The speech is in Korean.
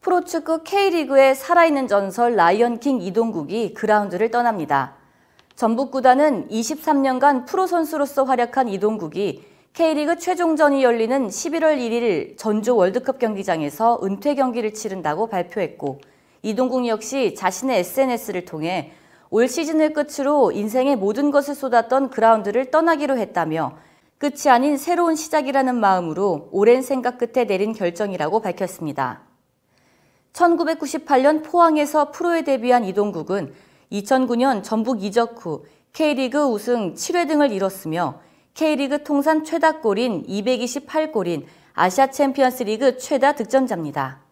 프로축구 K리그의 살아있는 전설 라이언킹 이동국이 그라운드를 떠납니다. 전북 구단은 23년간 프로 선수로서 활약한 이동국이 K리그 최종전이 열리는 11월 1일 전주 월드컵 경기장에서 은퇴 경기를 치른다고 발표했고 이동국 역시 자신의 SNS를 통해 올 시즌을 끝으로 인생의 모든 것을 쏟았던 그라운드를 떠나기로 했다며 끝이 아닌 새로운 시작이라는 마음으로 오랜 생각 끝에 내린 결정이라고 밝혔습니다. 1998년 포항에서 프로에 데뷔한 이동국은 2009년 전북 이적 후 K리그 우승 7회 등을 이뤘으며 K리그 통산 최다 골인 228골인 아시아 챔피언스 리그 최다 득점자입니다.